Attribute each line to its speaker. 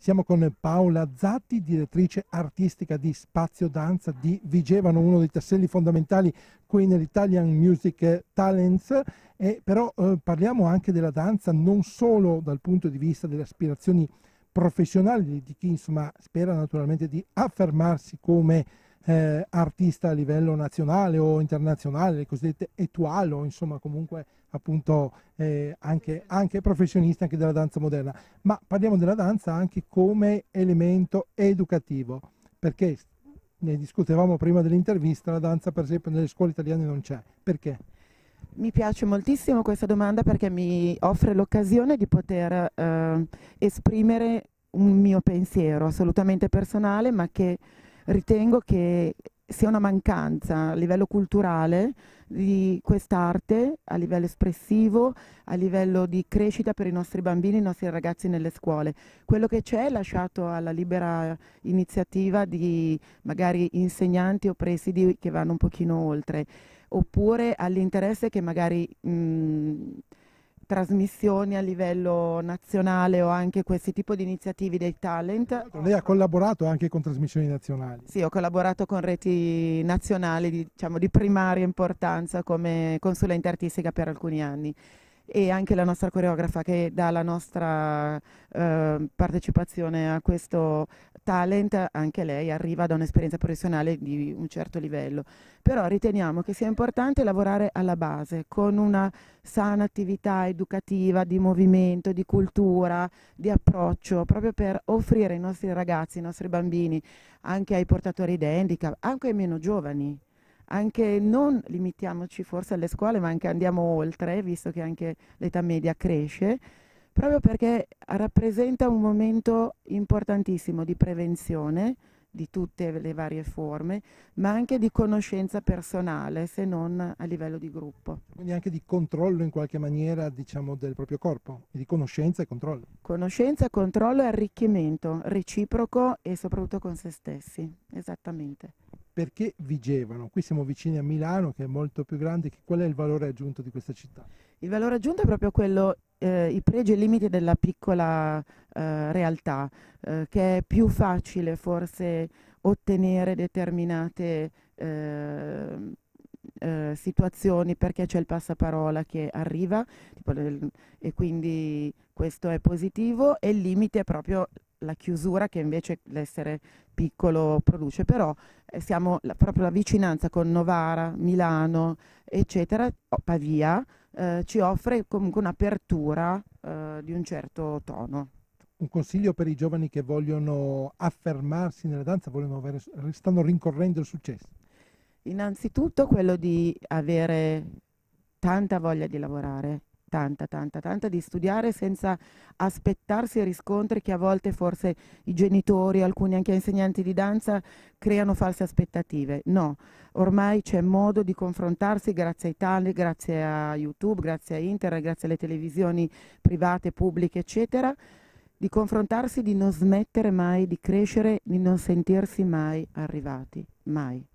Speaker 1: Siamo con Paola Zatti, direttrice artistica di Spazio Danza di Vigevano, uno dei tasselli fondamentali qui nell'Italian Music Talents, eh, però eh, parliamo anche della danza non solo dal punto di vista delle aspirazioni professionali di chi insomma, spera naturalmente di affermarsi come eh, artista a livello nazionale o internazionale, le cosiddette etoile o insomma comunque appunto eh, anche, anche professionista anche della danza moderna, ma parliamo della danza anche come elemento educativo, perché ne discutevamo prima dell'intervista, la danza per esempio nelle scuole italiane non c'è, perché? Mi piace moltissimo
Speaker 2: questa domanda perché mi offre l'occasione di poter eh, esprimere un mio pensiero assolutamente personale, ma che ritengo che sia una mancanza a livello culturale di quest'arte, a livello espressivo, a livello di crescita per i nostri bambini e i nostri ragazzi nelle scuole. Quello che c'è è lasciato alla libera iniziativa di magari insegnanti o presidi che vanno un pochino oltre, oppure all'interesse che magari... Mh, mhmm, trasmissioni a livello nazionale o anche questi tipi di iniziativi dei talent.
Speaker 1: Lei ha collaborato anche con trasmissioni nazionali?
Speaker 2: Sì, ho collaborato con reti nazionali diciamo, di primaria importanza come consulente artistica per alcuni anni e anche la nostra coreografa che dà la nostra eh, partecipazione a questo talent, anche lei arriva da un'esperienza professionale di un certo livello. Però riteniamo che sia importante lavorare alla base, con una sana attività educativa di movimento, di cultura, di approccio, proprio per offrire ai nostri ragazzi, ai nostri bambini, anche ai portatori di handicap, anche ai meno giovani, anche non limitiamoci forse alle scuole, ma anche andiamo oltre, visto che anche l'età media cresce, proprio perché rappresenta un momento importantissimo di prevenzione di tutte le varie forme, ma anche di conoscenza personale, se non a livello di gruppo.
Speaker 1: Quindi anche di controllo in qualche maniera, diciamo, del proprio corpo, di conoscenza e controllo. Conoscenza, controllo e
Speaker 2: arricchimento reciproco e soprattutto con se stessi, esattamente
Speaker 1: perché vigevano. Qui siamo vicini a Milano, che è molto più grande. Qual è il valore aggiunto di questa città?
Speaker 2: Il valore aggiunto è proprio quello, eh, i pregi e i limiti della piccola eh, realtà, eh, che è più facile forse ottenere determinate eh, eh, situazioni perché c'è il passaparola che arriva tipo, e quindi questo è positivo e il limite è proprio la chiusura che invece l'essere piccolo produce, però eh, siamo la, proprio la vicinanza con Novara, Milano, eccetera, Pavia, eh, ci offre comunque un'apertura eh, di un certo tono.
Speaker 1: Un consiglio per i giovani che vogliono affermarsi nella danza, avere, stanno rincorrendo il successo?
Speaker 2: Innanzitutto quello di avere tanta voglia di lavorare, tanta, tanta, tanta, di studiare senza aspettarsi riscontri che a volte forse i genitori, alcuni anche insegnanti di danza, creano false aspettative. No, ormai c'è modo di confrontarsi grazie ai tali, grazie a YouTube, grazie a Internet, grazie alle televisioni private, pubbliche, eccetera, di confrontarsi, di non smettere mai, di crescere, di non sentirsi mai arrivati, mai.